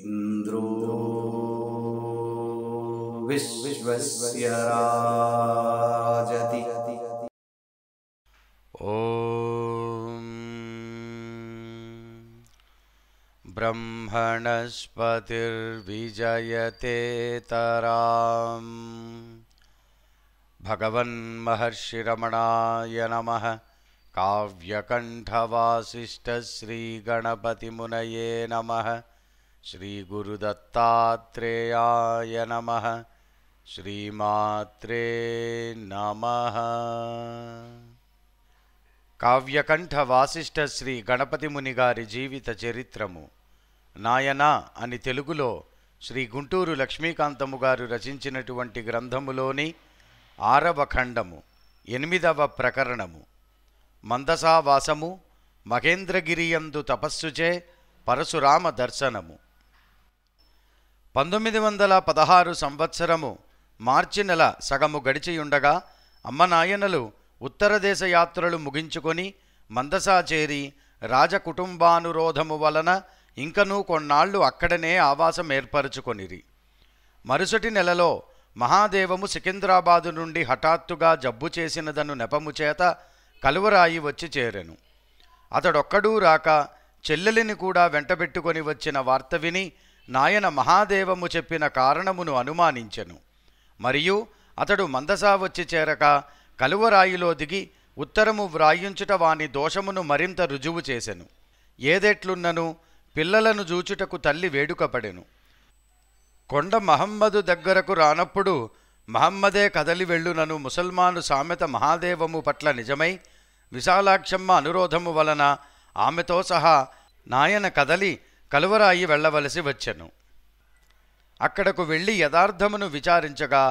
इन्द्रो विश्वस्य राजति ॐ ब्रह्मणस्पतिर्विजयते तराम् भगवन्महर्षिरमणाय नमः काव्यकण्ठवासिष्ठश्रीगणपतिमुनये नमः శ్రీగరుదత్తాత్రేయాయ నమ శ్రీమాత్రే నమ కావ్యకంఠ వాసిష్ఠ శ్రీ గణపతి ముని గారి జీవిత చరిత్రము నాయనా అని తెలుగులో శ్రీ గుంటూరు లక్ష్మీకాంతము గారు రచించినటువంటి గ్రంథములోని ఆరవ ఖండము ఎనిమిదవ ప్రకరణము మందసావాసము మహేంద్రగిరియందు తపస్సుచే పరశురామ దర్శనము పంతొమ్మిది వందల పదహారు సంవత్సరము మార్చి నెల సగము గడిచియుండగా అమ్మనాయనలు ఉత్తరదేశ యాత్రలు ముగించుకొని మందసా చేరి రాజకుటుంబానురోధము వలన ఇంకనూ కొన్నాళ్ళు అక్కడనే ఆవాసం ఏర్పరచుకొనిరి మరుసటి నెలలో మహాదేవము సికింద్రాబాదు నుండి హఠాత్తుగా జబ్బు చేసినదను నెపము చేత కలువరాయి వచ్చి చేరెను అతడొక్కడూ రాక చెల్లెలిని కూడా వెంటబెట్టుకొని వచ్చిన వార్త విని నాయన మహాదేవము చెప్పిన కారణమును అనుమానించెను మరియు అతడు మందసా వచ్చి చేరక కలువరాయిలో దిగి ఉత్తరము వ్రాయించుట వాని దోషమును మరింత రుజువు చేసెను ఏదెట్లున్నను పిల్లలను జూచుటకు తల్లి వేడుకపడెను కొండ మహమ్మదు దగ్గరకు రానప్పుడు మహమ్మదే కదలి వెళ్ళునను ముసల్మాను సామెత మహాదేవము పట్ల నిజమై విశాలాక్షమ్మ అనురోధము వలన ఆమెతో సహా నాయన కదలి కలువరాయి వెళ్ళవలసి వచ్చెను అక్కడకు వెళ్ళి యథార్థమును విచారించగా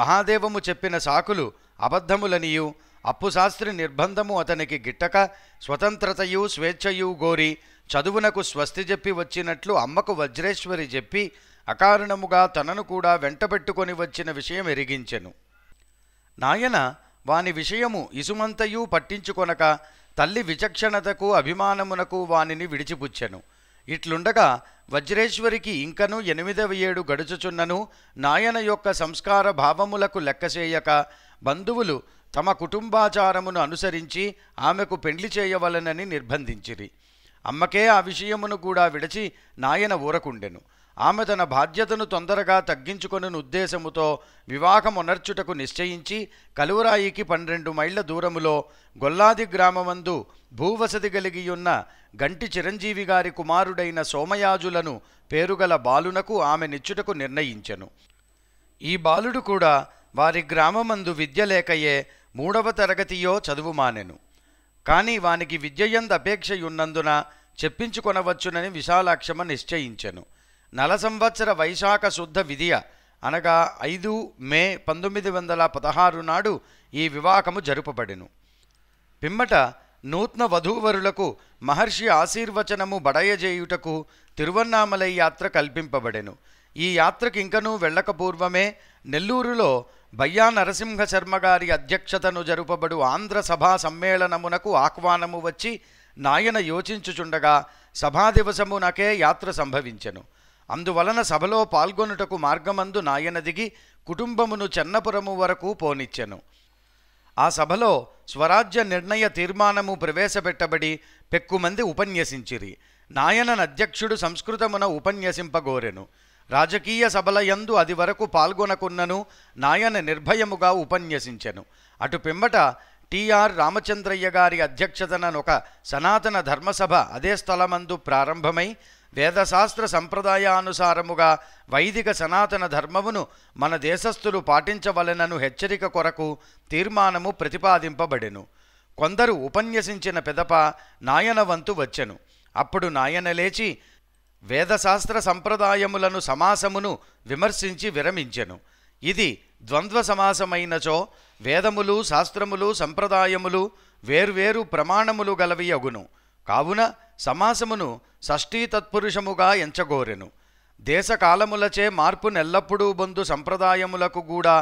మహాదేవము చెప్పిన సాకులు అబద్ధములనియు అప్పుశాస్త్రి నిర్బంధము అతనికి గిట్టక స్వతంత్రతయు స్వేచ్ఛయు గోరి చదువునకు స్వస్తి చెప్పి వచ్చినట్లు అమ్మకు వజ్రేశ్వరి చెప్పి అకారణముగా తనను కూడా వెంటబెట్టుకొని వచ్చిన విషయం ఎరిగించెను నాయన వాని విషయము ఇసుమంతయూ పట్టించుకొనక తల్లి విచక్షణతకు అభిమానమునకు వానిని విడిచిపుచ్చెను ఇట్లుండగా వజ్రేశ్వరికి ఇంకనూ ఎనిమిదవ ఏడు గడుచుచున్నను నాయన యొక్క సంస్కార భావములకు లెక్కసేయక బంధువులు తమ కుటుంబాచారమును అనుసరించి ఆమెకు పెండ్లి చేయవలనని నిర్బంధించిరి అమ్మకే ఆ విషయమును కూడా విడిచి నాయన ఊరకుండెను ఆమె తన బాధ్యతను తొందరగా తగ్గించుకొని ఉద్దేశముతో వివాహమునర్చుటకు నిశ్చయించి కలువరాయికి పన్నెండు మైళ్ళ దూరములో గొల్లాది గ్రామమందు భూవసతి కలిగియున్న గంటి చిరంజీవి గారి కుమారుడైన సోమయాజులను పేరుగల బాలునకు ఆమె నిచ్చుటకు నిర్ణయించెను ఈ బాలుడు కూడా వారి గ్రామమందు విద్య లేకయే మూడవ తరగతియో చదువు మానెను కానీ వానికి విద్యయంద అపేక్షయున్నందున చెప్పించుకొనవచ్చునని విశాలాక్షమ నిశ్చయించెను నల సంవత్సర వైశాఖ శుద్ధ విధియ అనగా ఐదు మే పంతొమ్మిది వందల పదహారు నాడు ఈ వివాహము జరుపబడెను పిమ్మట నూత్న వధూవరులకు మహర్షి ఆశీర్వచనము బడయజేయుటకు తిరువన్నామలై యాత్ర కల్పింపబడెను ఈ యాత్రకి ఇంకనూ వెళ్ళక పూర్వమే నెల్లూరులో బయ్యా నరసింహ శర్మ గారి అధ్యక్షతను జరుపబడు ఆంధ్ర సభా సమ్మేళనమునకు ఆహ్వానము వచ్చి నాయన యోచించుచుండగా దివసమునకే యాత్ర సంభవించెను అందువలన సభలో పాల్గొనుటకు మార్గమందు నాయన దిగి కుటుంబమును చెన్నపురము వరకు పోనిచ్చెను ఆ సభలో స్వరాజ్య నిర్ణయ తీర్మానము ప్రవేశపెట్టబడి పెక్కుమంది ఉపన్యసించిరి నాయన అధ్యక్షుడు సంస్కృతమున ఉపన్యసింపగోరెను రాజకీయ సభలయందు అది వరకు పాల్గొనకున్నను నాయన నిర్భయముగా ఉపన్యసించెను అటు పిమ్మట టిఆర్ రామచంద్రయ్య గారి అధ్యక్షతననొక సనాతన ధర్మసభ అదే స్థలమందు ప్రారంభమై వేదశాస్త్ర సంప్రదాయానుసారముగా వైదిక సనాతన ధర్మమును మన దేశస్థులు పాటించవలెనను హెచ్చరిక కొరకు తీర్మానము ప్రతిపాదింపబడెను కొందరు ఉపన్యసించిన పెదప నాయనవంతు వచ్చెను అప్పుడు నాయన లేచి వేదశాస్త్ర సంప్రదాయములను సమాసమును విమర్శించి విరమించెను ఇది ద్వంద్వ సమాసమైనచో వేదములు శాస్త్రములు సంప్రదాయములు వేర్వేరు ప్రమాణములు గలవి అగును కావున సమాసమును షష్ఠీ తత్పురుషముగా ఎంచగోరెను దేశకాలములచే నెల్లప్పుడూ బొందు సంప్రదాయములకు కూడా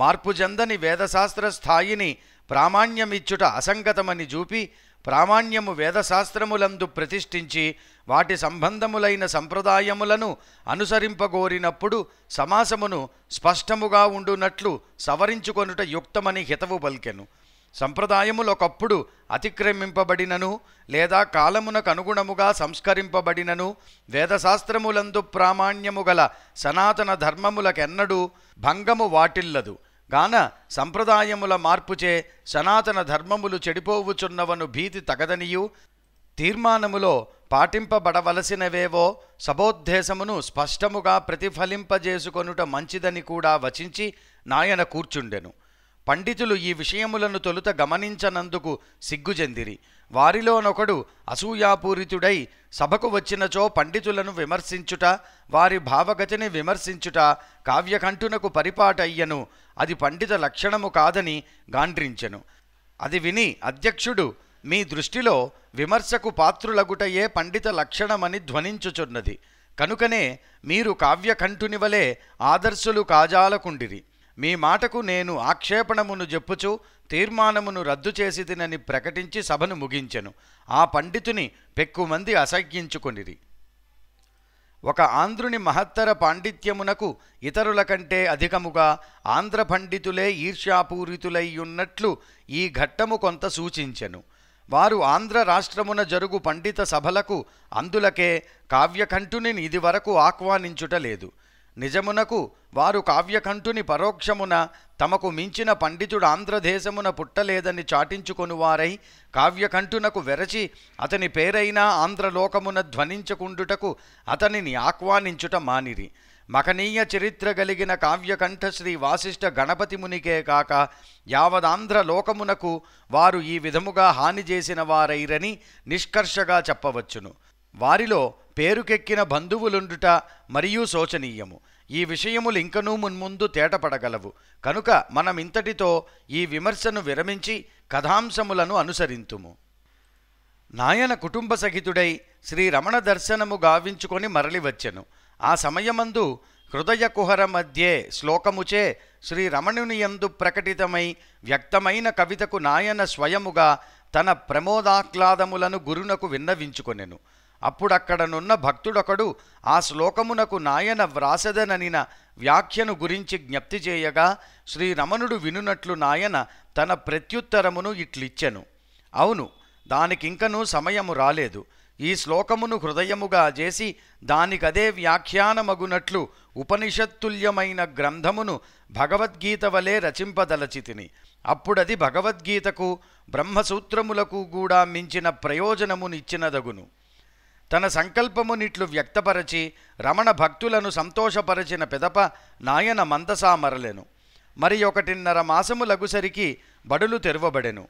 మార్పు జందని వేదశాస్త్ర స్థాయిని ప్రామాణ్యమిచ్చుట అసంగతమని చూపి ప్రామాణ్యము వేదశాస్త్రములందు ప్రతిష్ఠించి వాటి సంబంధములైన సంప్రదాయములను అనుసరింపగోరినప్పుడు సమాసమును స్పష్టముగా ఉండునట్లు సవరించుకొనుట యుక్తమని హితవు పలికెను సంప్రదాయములు ఒకప్పుడు అతిక్రమింపబడినను లేదా కాలమునకు అనుగుణముగా సంస్కరింపబడినను వేదశాస్త్రములందు ప్రామాణ్యము గల సనాతన ధర్మములకెన్నడూ భంగము వాటిల్లదు గాన సంప్రదాయముల మార్పుచే సనాతన ధర్మములు చెడిపోవుచున్నవను భీతి తగదనియు తీర్మానములో పాటింపబడవలసినవేవో సభోద్దేశమును స్పష్టముగా ప్రతిఫలింపజేసుకొనుట మంచిదని కూడా వచించి నాయన కూర్చుండెను పండితులు ఈ విషయములను తొలుత గమనించనందుకు సిగ్గుజెందిరి వారిలోనొకడు అసూయాపూరితుడై సభకు వచ్చినచో పండితులను విమర్శించుట వారి భావగతిని విమర్శించుట కావ్యకంఠునకు పరిపాటయ్యను అది పండిత లక్షణము కాదని గాండ్రించెను అది విని అధ్యక్షుడు మీ దృష్టిలో విమర్శకు పాత్రులగుటయే పండిత లక్షణమని ధ్వనించుచున్నది కనుకనే మీరు కావ్యకంఠునివలే ఆదర్శులు కాజాలకుండిరి మీ మాటకు నేను ఆక్షేపణమును చెప్పుచు తీర్మానమును రద్దు చేసిదినని ప్రకటించి సభను ముగించెను ఆ పండితుని పెక్కుమంది అసహ్యించుకొనిది ఒక ఆంధ్రుని మహత్తర పాండిత్యమునకు ఇతరుల కంటే అధికముగా ఆంధ్ర పండితులే ఈర్ష్యాపూరితులయ్యున్నట్లు ఈ ఘట్టము కొంత సూచించెను వారు ఆంధ్ర రాష్ట్రమున జరుగు పండిత సభలకు అందులకే కావ్యకంఠుని ఇదివరకు ఆహ్వానించుటలేదు లేదు నిజమునకు వారు కావ్యకంఠుని పరోక్షమున తమకు మించిన పండితుడు ఆంధ్రదేశమున పుట్టలేదని చాటించుకొనువారై కావ్యకంఠునకు వెరచి అతని పేరైనా ఆంధ్రలోకమున ధ్వనించుకుంటుటకు అతనిని ఆహ్వానించుట మానిరి మకనీయ చరిత్ర కలిగిన కావ్యకంఠ శ్రీ వాసిష్ఠ గణపతి మునికే కాక యావదాంధ్ర లోకమునకు వారు ఈ విధముగా హాని చేసిన వారైరని నిష్కర్షగా చెప్పవచ్చును వారిలో పేరుకెక్కిన బంధువులుండుట మరియు శోచనీయము ఈ విషయములు ఇంకనూ మున్ముందు తేటపడగలవు కనుక మనమింతటితో ఈ విమర్శను విరమించి కథాంశములను అనుసరింతుము నాయన కుటుంబ సహితుడై శ్రీరమణ దర్శనము గావించుకొని మరలివచ్చెను ఆ సమయమందు హృదయకుహర మధ్యే శ్లోకముచే శ్రీరమణునియందు ప్రకటితమై వ్యక్తమైన కవితకు నాయన స్వయముగా తన ప్రమోదాహ్లాదములను గురునకు విన్నవించుకొనెను అప్పుడక్కడనున్న భక్తుడొకడు ఆ శ్లోకమునకు నాయన వ్రాసదననిన వ్యాఖ్యను గురించి జ్ఞప్తి చేయగా శ్రీరమణుడు వినునట్లు నాయన తన ప్రత్యుత్తరమును ఇట్లిచ్చెను అవును దానికింకనూ సమయము రాలేదు ఈ శ్లోకమును హృదయముగా చేసి దానికదే వ్యాఖ్యానమగునట్లు ఉపనిషత్తుల్యమైన గ్రంథమును భగవద్గీత వలె రచింపదలచితిని అప్పుడది భగవద్గీతకు బ్రహ్మసూత్రములకు కూడా మించిన ప్రయోజనమునిచ్చినదగును తన సంకల్పమునిట్లు వ్యక్తపరచి రమణ భక్తులను సంతోషపరచిన పెదప నాయన మందసామరలెను మరి ఒకటిన్నర మాసములగుసరికి బడులు తెరవబడెను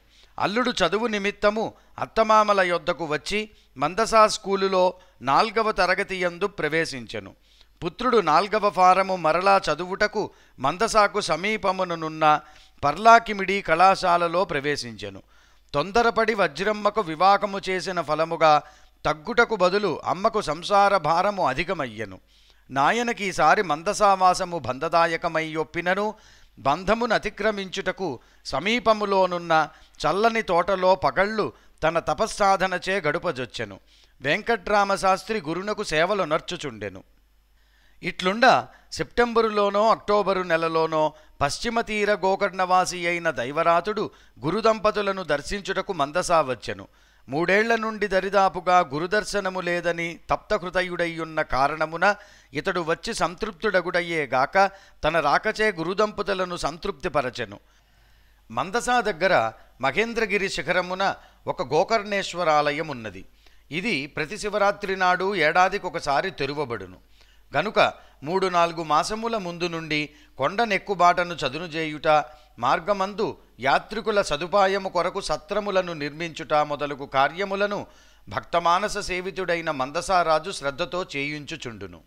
అల్లుడు చదువు నిమిత్తము అత్తమామల యొద్దకు వచ్చి మందసా స్కూలులో నాల్గవ తరగతి యందు ప్రవేశించెను పుత్రుడు నాల్గవ ఫారము మరలా చదువుటకు మందసాకు సమీపముననున్న పర్లాకిమిడి కళాశాలలో ప్రవేశించెను తొందరపడి వజ్రమ్మకు వివాహము చేసిన ఫలముగా తగ్గుటకు బదులు అమ్మకు సంసార భారము అధికమయ్యను నాయనకీసారి మందసావాసము బంధదాయకమై ఒప్పినను బంధమును అతిక్రమించుటకు సమీపములోనున్న చల్లని తోటలో పగళ్ళు తన తపస్సాధనచే గడుపజొచ్చెను వెంకట్రామశాస్త్రి గురునకు సేవలు నర్చుచుండెను ఇట్లుండా సెప్టెంబరులోనో అక్టోబరు నెలలోనో పశ్చిమ తీర గోకర్ణవాసి అయిన దైవరాతుడు గురుదంపతులను దర్శించుటకు మందసా వచ్చెను మూడేళ్ల నుండి దరిదాపుగా గురుదర్శనము లేదని తప్తహృదయుడయ్యున్న కారణమున ఇతడు వచ్చి సంతృప్తుడగుడయ్యేగాక తన రాకచే గురుదంపతులను సంతృప్తిపరచెను మందసా దగ్గర మహేంద్రగిరి శిఖరమున ఒక గోకర్ణేశ్వరాలయం ఉన్నది ఇది ప్రతి శివరాత్రి నాడు ఏడాదికొకసారి తెరువబడును గనుక మూడు నాలుగు మాసముల ముందు నుండి కొండనెక్కుబాటను చదును చేయుట మార్గమందు యాత్రికుల సదుపాయము కొరకు సత్రములను నిర్మించుట మొదలగు కార్యములను భక్తమానస సేవితుడైన మందసారాజు శ్రద్ధతో చేయించుచుండును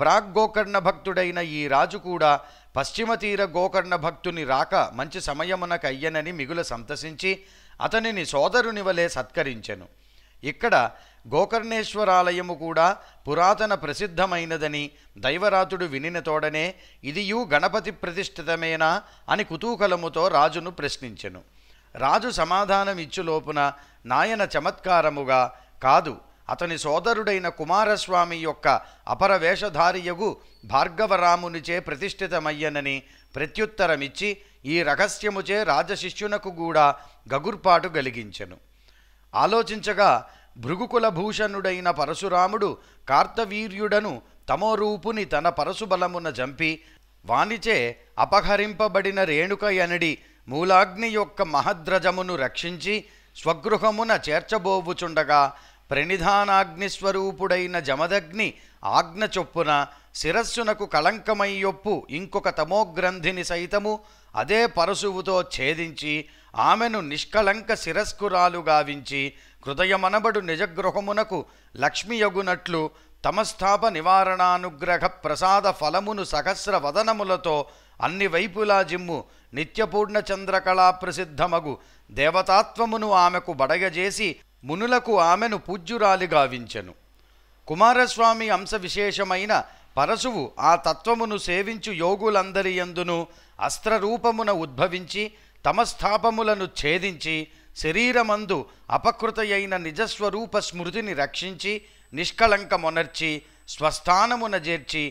ప్రాగ్గోకర్ణ భక్తుడైన ఈ రాజు కూడా పశ్చిమ తీర గోకర్ణ భక్తుని రాక మంచి సమయమునకయ్యనని మిగుల సంతసించి అతనిని సోదరునివలే సత్కరించెను ఇక్కడ గోకర్ణేశ్వరాలయము కూడా పురాతన ప్రసిద్ధమైనదని దైవరాతుడు వినిన తోడనే ఇదియూ గణపతి ప్రతిష్ఠితమేనా అని కుతూహలముతో రాజును ప్రశ్నించెను రాజు సమాధానమిచ్చులోపున నాయన చమత్కారముగా కాదు అతని సోదరుడైన కుమారస్వామి యొక్క అపర వేషధారియగు భార్గవరామునిచే ప్రతిష్ఠితమయ్యనని ప్రత్యుత్తరమిచ్చి ఈ రహస్యముచే రాజశిష్యునకు కూడా గగుర్పాటు కలిగించెను ఆలోచించగా భృగుకుల భూషణుడైన పరశురాముడు కార్తవీర్యుడను తమోరూపుని తన పరశుబలమున జంపి వానిచే అపహరింపబడిన రేణుక ఎనడి మూలాగ్ని యొక్క మహద్రజమును రక్షించి స్వగృహమున చేర్చబోవుచుండగా ప్రణిధానాగ్నిస్వరూపుడైన జమదగ్ని ఆజ్ఞ చొప్పున శిరస్సునకు కళంకమయ్యొప్పు ఇంకొక తమోగ్రంథిని సైతము అదే పరశువుతో ఛేదించి ఆమెను నిష్కళంక శిరస్కురాలు గావించి హృదయమనబడు నిజగృహమునకు లక్ష్మియగునట్లు తమస్థాప నివారణానుగ్రహ ప్రసాద ఫలమును సహస్ర వదనములతో అన్ని వైపులా జిమ్ము నిత్యపూర్ణ చంద్రకళా ప్రసిద్ధమగు దేవతాత్వమును ఆమెకు బడగజేసి మునులకు ఆమెను గావించెను కుమారస్వామి అంశ విశేషమైన పరశువు ఆ తత్వమును సేవించు యోగులందరియందును అస్త్రరూపమున ఉద్భవించి తమస్థాపములను ఛేదించి శరీరమందు అపకృతయైన నిజస్వరూప స్మృతిని రక్షించి నిష్కళంకమొనర్చి స్వస్థానమున చేర్చి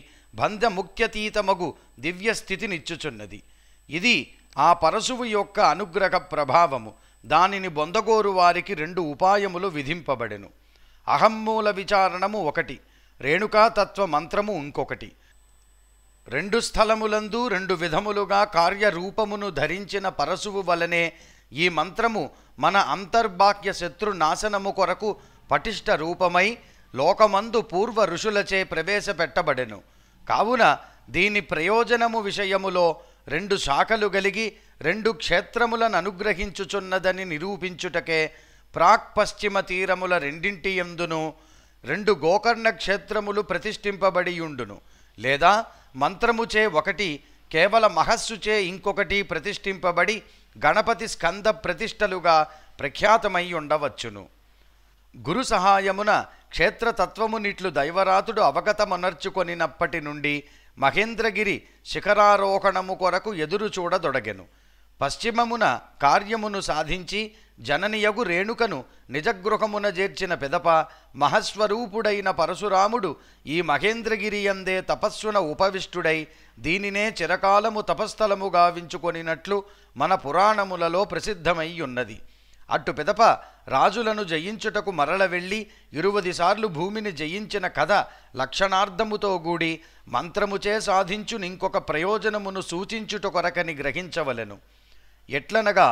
బంధముఖ్యతీతమగు దివ్య ఇది ఆ పరశువు యొక్క అనుగ్రహ ప్రభావము దానిని బొందగోరు వారికి రెండు ఉపాయములు విధింపబడెను అహమ్మూల విచారణము ఒకటి రేణుకాతత్వ మంత్రము ఇంకొకటి రెండు స్థలములందు రెండు విధములుగా కార్యరూపమును ధరించిన పరశువు వలనే ఈ మంత్రము మన అంతర్బాహ్య శత్రు నాశనము కొరకు పటిష్ట రూపమై లోకమందు పూర్వ ఋషులచే ప్రవేశపెట్టబడెను కావున దీని ప్రయోజనము విషయములో రెండు శాఖలు గలిగి రెండు క్షేత్రములను అనుగ్రహించుచున్నదని నిరూపించుటకే ప్రాక్ పశ్చిమ తీరముల రెండింటి ఎందును రెండు గోకర్ణ క్షేత్రములు ప్రతిష్ఠింపబడియుండును లేదా మంత్రముచే ఒకటి కేవల మహస్సుచే ఇంకొకటి ప్రతిష్ఠింపబడి గణపతి స్కంద ప్రతిష్టలుగా ప్రఖ్యాతమై ఉండవచ్చును గురు సహాయమున క్షేత్రతత్వమునిట్లు దైవరాతుడు అవగతమనర్చుకొనినప్పటి నుండి మహేంద్రగిరి శిఖరారోహణము కొరకు ఎదురు చూడదొడగెను పశ్చిమమున కార్యమును సాధించి జననియగు రేణుకను నిజగృహమున చేర్చిన పెదప మహస్వరూపుడైన పరశురాముడు ఈ మహేంద్రగిరియందే తపస్సున ఉపవిష్టుడై దీనినే చిరకాలము తపస్థలము గావించుకొనినట్లు మన పురాణములలో ప్రసిద్ధమయ్యున్నది అట్టు పెదప రాజులను జయించుటకు మరల వెళ్ళి ఇరువది సార్లు భూమిని జయించిన కథ లక్షణార్థముతో గూడి మంత్రముచే సాధించునింకొక ప్రయోజనమును సూచించుట కొరకని గ్రహించవలెను ఎట్లనగా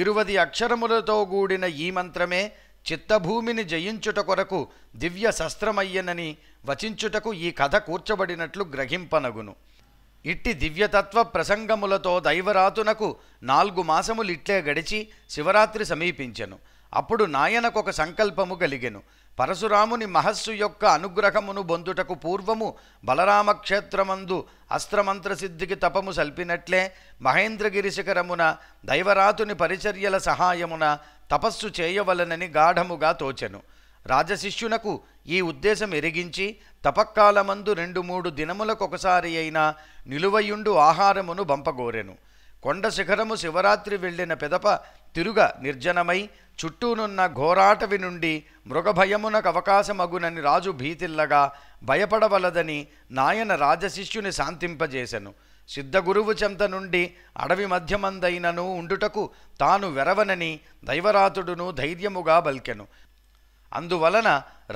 ఇరువది అక్షరములతో కూడిన ఈ మంత్రమే చిత్తభూమిని జయించుట కొరకు దివ్య శస్త్రమయ్యనని వచించుటకు ఈ కథ కూర్చబడినట్లు గ్రహింపనగును ఇట్టి దివ్యతత్వ ప్రసంగములతో దైవరాతునకు నాలుగు మాసములిట్లే గడిచి శివరాత్రి సమీపించెను అప్పుడు నాయనకొక సంకల్పము కలిగెను పరశురాముని మహస్సు యొక్క అనుగ్రహమును బొందుటకు పూర్వము బలరామక్షేత్రమందు అస్త్రమంత్ర సిద్ధికి తపము సల్పినట్లే మహేంద్రగిరి శిఖరమున దైవరాతుని పరిచర్యల సహాయమున తపస్సు చేయవలనని గాఢముగా తోచెను రాజశిష్యునకు ఈ ఉద్దేశం ఎరిగించి తపక్కాలమందు రెండు మూడు దినములకొకసారి అయినా నిలువయుండు ఆహారమును బంపగోరెను కొండ శిఖరము శివరాత్రి వెళ్ళిన పెదప తిరుగ నిర్జనమై చుట్టూనున్న ఘోరాటవి నుండి మృగభయమునకు అవకాశమగునని రాజు భీతిల్లగా భయపడవలదని నాయన రాజశిష్యుని శాంతింపజేశను సిద్ధగురువు చెంత నుండి అడవి మధ్యమందైనను ఉండుటకు తాను వెరవనని దైవరాతుడును ధైర్యముగా బల్కెను అందువలన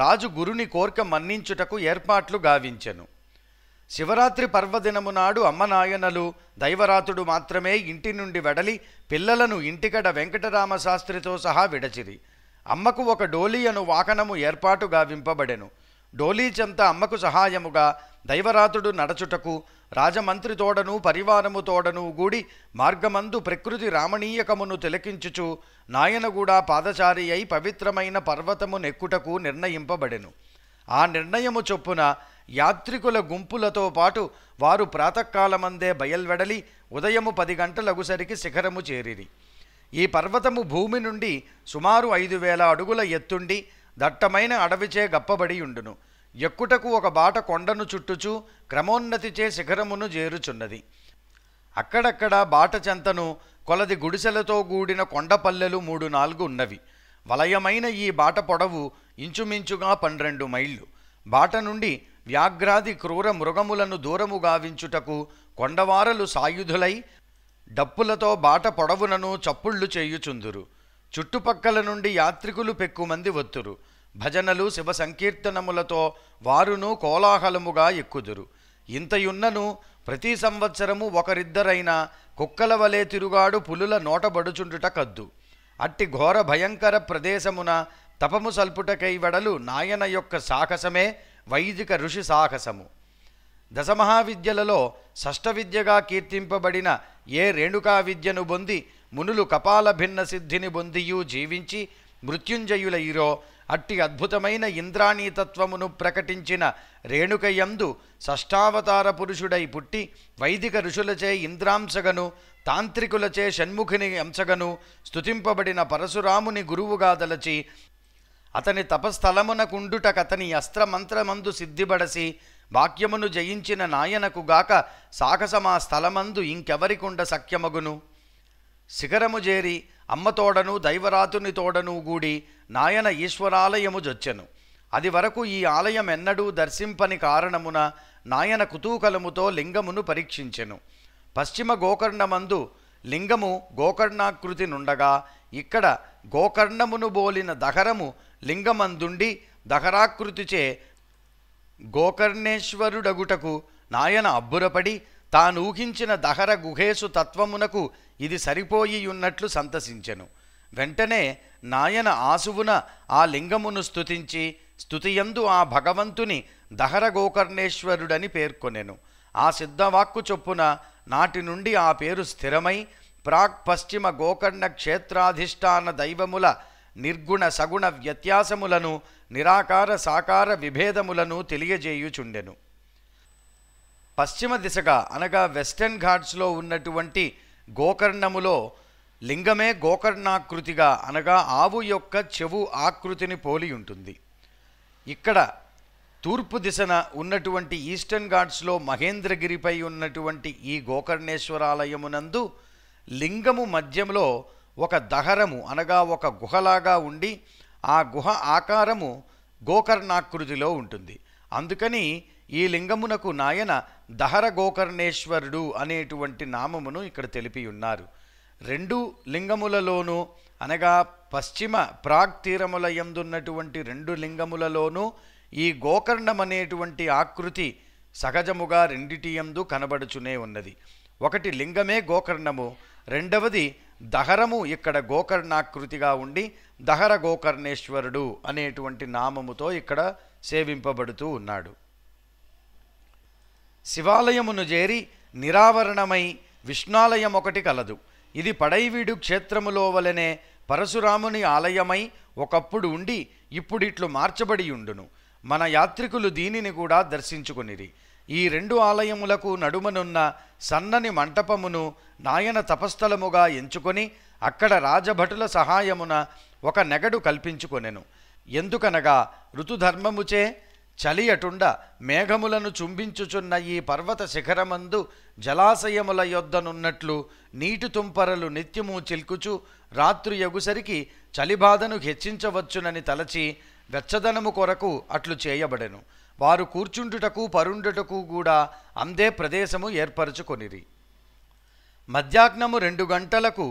రాజు గురుని కోర్క మన్నించుటకు ఏర్పాట్లు గావించెను శివరాత్రి పర్వదినము నాడు అమ్మనాయనలు దైవరాతుడు మాత్రమే ఇంటి నుండి వెడలి పిల్లలను ఇంటికడ వెంకటరామ శాస్త్రితో సహా విడచిరి అమ్మకు ఒక డోలీ అను వాకనము ఏర్పాటుగా వింపబడెను డోలీ చెంత అమ్మకు సహాయముగా దైవరాతుడు నడచుటకు రాజమంత్రి తోడను పరివారము తోడను గూడి మార్గమందు ప్రకృతి రామణీయకమును తిలకించుచు నాయనగూడ పాదచారి అయి పవిత్రమైన పర్వతము నెక్కుటకు నిర్ణయింపబడెను ఆ నిర్ణయము చొప్పున యాత్రికుల గుంపులతో పాటు వారు ప్రాతకాలమందే బయల్వెడలి ఉదయము పది గంటలగుసరికి శిఖరము చేరిరి ఈ పర్వతము భూమి నుండి సుమారు ఐదు వేల అడుగుల ఎత్తుండి దట్టమైన అడవిచే గప్పబడి ఉండును ఎక్కుటకు ఒక బాట కొండను చుట్టుచూ క్రమోన్నతిచే శిఖరమును చేరుచున్నది అక్కడక్కడ బాట చెంతను కొలది గుడిసెలతో కూడిన కొండపల్లెలు మూడు నాలుగు ఉన్నవి వలయమైన ఈ బాట పొడవు ఇంచుమించుగా పన్నెండు మైళ్ళు బాట నుండి వ్యాఘ్రాది క్రూర మృగములను దూరము గావించుటకు కొండవారలు సాయుధులై డప్పులతో బాట పొడవునను చప్పుళ్ళు చేయుచుందురు చుట్టుపక్కల నుండి యాత్రికులు పెక్కుమంది వత్తురు భజనలు శివ సంకీర్తనములతో వారును కోలాహలముగా ఎక్కుదురు ఇంతయున్నను ప్రతి సంవత్సరము ఒకరిద్దరైన కుక్కల వలె తిరుగాడు పులుల నోటబడుచుండుట కద్దు అట్టి ఘోర భయంకర ప్రదేశమున తపము సల్పుటకై వెడలు నాయన యొక్క సాహసమే వైదిక ఋషి సాహసము దశమహావిద్యలలో షష్ట విద్యగా కీర్తింపబడిన ఏ రేణుకా విద్యను పొంది మునులు కపాల భిన్న సిద్ధిని పొందియు జీవించి మృత్యుంజయులైరో అట్టి అద్భుతమైన ఇంద్రాణీతత్వమును ప్రకటించిన రేణుకయందు షష్టావతార పురుషుడై పుట్టి వైదిక ఋషులచే ఇంద్రాంశగను తాంత్రికులచే షణ్ముఖిని అంశగను స్థుతింపబడిన పరశురాముని గురువుగా దలచి అతని అతని అస్త్రమంత్రమందు సిద్ధిబడసి వాక్యమును జయించిన నాయనకు గాక సాహసమా స్థలమందు ఇంకెవరికుండ సఖ్యమగును శిఖరము చేరి అమ్మతోడను దైవరాతుని తోడను గూడి నాయన ఈశ్వరాలయము జొచ్చెను అది వరకు ఈ ఆలయం ఎన్నడూ దర్శింపని కారణమున నాయన కుతూకలముతో లింగమును పరీక్షించెను పశ్చిమ గోకర్ణమందు లింగము గోకర్ణాకృతి నుండగా ఇక్కడ గోకర్ణమును బోలిన దహరము లింగమందుండి దహరాకృతిచే గోకర్ణేశ్వరుడగుటకు నాయన అబ్బురపడి తానూహించిన దహర గుహేసు తత్వమునకు ఇది సరిపోయియున్నట్లు సంతసించెను వెంటనే నాయన ఆసువున ఆ లింగమును స్థుతించి స్థుతియందు ఆ భగవంతుని దహర గోకర్ణేశ్వరుడని పేర్కొనెను ఆ సిద్ధవాక్కు చొప్పున నాటి నుండి ఆ పేరు స్థిరమై ప్రాక్ పశ్చిమ గోకర్ణ క్షేత్రాధిష్టాన దైవముల నిర్గుణ సగుణ వ్యత్యాసములను నిరాకార సాకార విభేదములను తెలియజేయుచుండెను పశ్చిమ దిశగా అనగా వెస్టర్న్ ఘాట్స్లో ఉన్నటువంటి గోకర్ణములో లింగమే గోకర్ణాకృతిగా అనగా ఆవు యొక్క చెవు ఆకృతిని పోలి ఉంటుంది ఇక్కడ తూర్పు దిశన ఉన్నటువంటి ఈస్టర్న్ ఘాట్స్లో మహేంద్రగిరిపై ఉన్నటువంటి ఈ గోకర్ణేశ్వరాలయమునందు లింగము మధ్యంలో ఒక దహరము అనగా ఒక గుహలాగా ఉండి ఆ గుహ ఆకారము గోకర్ణాకృతిలో ఉంటుంది అందుకని ఈ లింగమునకు నాయన దహర గోకర్ణేశ్వరుడు అనేటువంటి నామమును ఇక్కడ తెలిపి ఉన్నారు రెండు లింగములలోనూ అనగా పశ్చిమ ప్రాగ్ తీరముల యందున్నటువంటి రెండు లింగములలోనూ ఈ గోకర్ణమనేటువంటి ఆకృతి సహజముగా రెండిటి యందు కనబడుచునే ఉన్నది ఒకటి లింగమే గోకర్ణము రెండవది దహరము ఇక్కడ గోకర్ణాకృతిగా ఉండి దహర గోకర్ణేశ్వరుడు అనేటువంటి నామముతో ఇక్కడ సేవింపబడుతూ ఉన్నాడు శివాలయమును చేరి నిరావరణమై విష్ణాలయం ఒకటి కలదు ఇది పడైవీడు క్షేత్రములో వలనే పరశురాముని ఆలయమై ఒకప్పుడు ఉండి ఇప్పుడిట్లు మార్చబడి ఉండును మన యాత్రికులు దీనిని కూడా దర్శించుకునిరి ఈ రెండు ఆలయములకు నడుమనున్న సన్నని మంటపమును నాయన తపస్థలముగా ఎంచుకొని అక్కడ రాజభటుల సహాయమున ఒక నెగడు కల్పించుకొనెను ఎందుకనగా ఋతుధర్మముచే చలి అటుండ మేఘములను చుంబించుచున్న ఈ పర్వత శిఖరమందు జలాశయముల యొద్దనున్నట్లు నీటి తుంపరలు నిత్యము చిల్కుచు రాత్రి ఎగుసరికి చలిబాధను హెచ్చించవచ్చునని తలచి వెచ్చదనము కొరకు అట్లు చేయబడెను వారు కూర్చుండుటకు పరుండుటకు కూడా అందే ప్రదేశము ఏర్పరచుకొనిరి మధ్యాహ్నము రెండు గంటలకు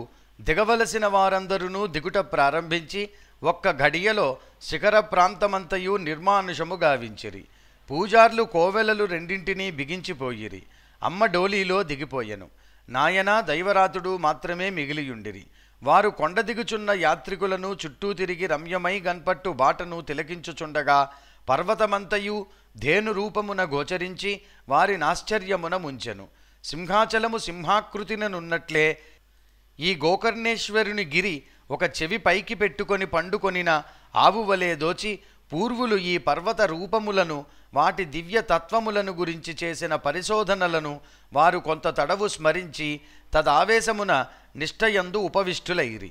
దిగవలసిన వారందరూ దిగుట ప్రారంభించి ఒక్క ఘడియలో శిఖర ప్రాంతమంతయు నిర్మానుషము గావించిరి పూజార్లు కోవెలలు రెండింటినీ బిగించిపోయిరి అమ్మ డోలీలో దిగిపోయెను నాయన దైవరాతుడు మాత్రమే మిగిలియుండిరి వారు కొండ దిగుచున్న యాత్రికులను చుట్టూ తిరిగి రమ్యమై గన్పట్టు బాటను తిలకించుచుండగా పర్వతమంతయు ధేను రూపమున గోచరించి వారి నాశ్చర్యమున ముంచెను సింహాచలము సింహాకృతిననున్నట్లే ఈ గోకర్ణేశ్వరుని గిరి ఒక చెవి పైకి పెట్టుకొని పండుకొనిన ఆవు దోచి పూర్వులు ఈ పర్వత రూపములను వాటి దివ్య తత్వములను గురించి చేసిన పరిశోధనలను వారు కొంత తడవు స్మరించి తదావేశమున నిష్టయందు ఉపవిష్టులైరి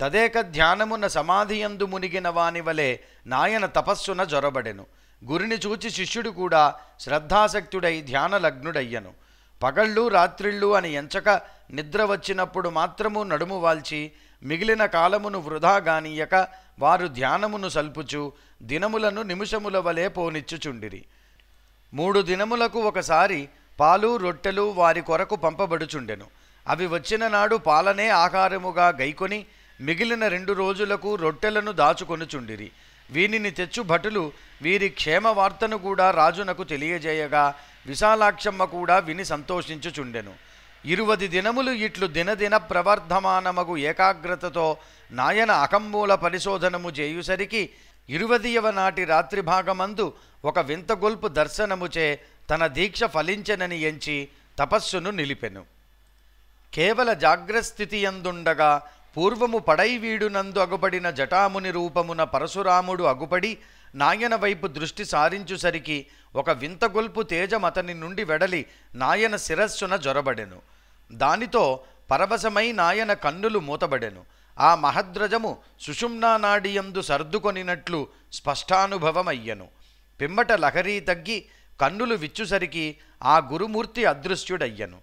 తదేక ధ్యానమున సమాధియందు మునిగిన వాని వలె నాయన తపస్సున జొరబడెను గురిని చూచి శిష్యుడు కూడా శ్రద్ధాసక్తుడై ధ్యాన లగ్నుడయ్యను పగళ్ళు రాత్రిళ్ళు అని ఎంచక నిద్ర వచ్చినప్పుడు మాత్రము నడుము వాల్చి మిగిలిన కాలమును వృధా గానీయక వారు ధ్యానమును సల్పుచు దినములను నిమిషముల వలె పోనిచ్చుచుండిరి మూడు దినములకు ఒకసారి పాలు రొట్టెలు వారి కొరకు పంపబడుచుండెను అవి వచ్చిన నాడు పాలనే ఆహారముగా గైకొని మిగిలిన రెండు రోజులకు రొట్టెలను దాచుకొనుచుండిరి వీనిని తెచ్చు భటులు వీరి క్షేమ వార్తను కూడా రాజునకు తెలియజేయగా విశాలాక్షమ్మ కూడా విని సంతోషించుచుండెను ఇరువది దినములు ఇట్లు దినదిన ప్రవర్ధమానమగు ఏకాగ్రతతో నాయన అకంబూల పరిశోధనము చేయుసరికి ఇరువదియవ నాటి రాత్రి భాగమందు ఒక వింత గొల్పు దర్శనముచే తన దీక్ష ఫలించెనని ఎంచి తపస్సును నిలిపెను కేవల జాగ్రస్థితి ఎందుండగా పూర్వము నందు అగుపడిన జటాముని రూపమున పరశురాముడు అగుపడి నాయన వైపు దృష్టి సారించుసరికి ఒక వింతగొల్పు తేజమతని నుండి వెడలి నాయన శిరస్సున జొరబడెను దానితో పరవశమై నాయన కన్నులు మూతబడెను ఆ మహద్రజము సుషుమ్నా నాడియందు సర్దుకొనినట్లు స్పష్టానుభవమయ్యను పిమ్మట లహరీ తగ్గి కన్నులు విచ్చుసరికి ఆ గురుమూర్తి అదృశ్యుడయ్యను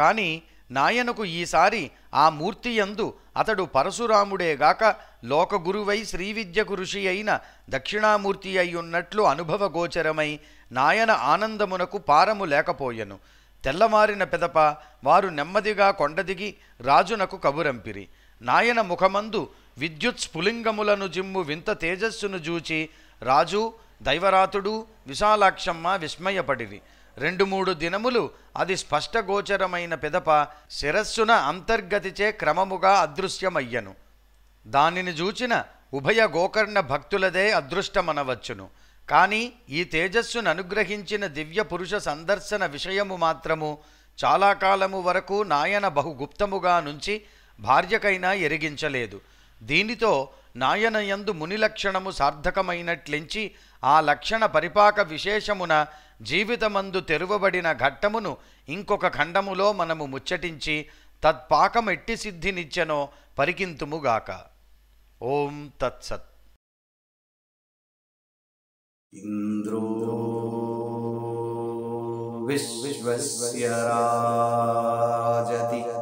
కానీ నాయనకు ఈసారి ఆ మూర్తి యందు అతడు పరశురాముడేగాక లోకగురువై శ్రీవిద్యకు ఋషి అయిన దక్షిణామూర్తి అయ్యున్నట్లు అనుభవగోచరమై నాయన ఆనందమునకు పారము లేకపోయెను తెల్లవారిన పెదప వారు నెమ్మదిగా కొండదిగి రాజునకు కబురంపిరి నాయన ముఖమందు విద్యుత్ స్ఫులింగములను జిమ్ము వింత తేజస్సును జూచి రాజు దైవరాతుడు విశాలాక్షమ్మ విస్మయపడిరి రెండు మూడు దినములు అది స్పష్టగోచరమైన పెదప శిరస్సున అంతర్గతిచే క్రమముగా అదృశ్యమయ్యను దానిని చూచిన ఉభయ గోకర్ణ భక్తులదే అదృష్టమనవచ్చును కానీ ఈ తేజస్సును అనుగ్రహించిన దివ్య పురుష సందర్శన విషయము మాత్రము చాలా కాలము వరకు నాయన బహుగుప్తముగా నుంచి భార్యకైనా ఎరిగించలేదు దీనితో నాయన ముని లక్షణము సార్థకమైనట్లించి ఆ లక్షణ పరిపాక విశేషమున జీవితమందు తెరువబడిన ఘట్టమును ఇంకొక ఖండములో మనము ముచ్చటించి తత్పాకం ఎట్టి సిద్ధినిచ్చెనో పరికింతుముగాక ఓం తత్సత్ ఇంద్రో విశ్వస్య రాజతి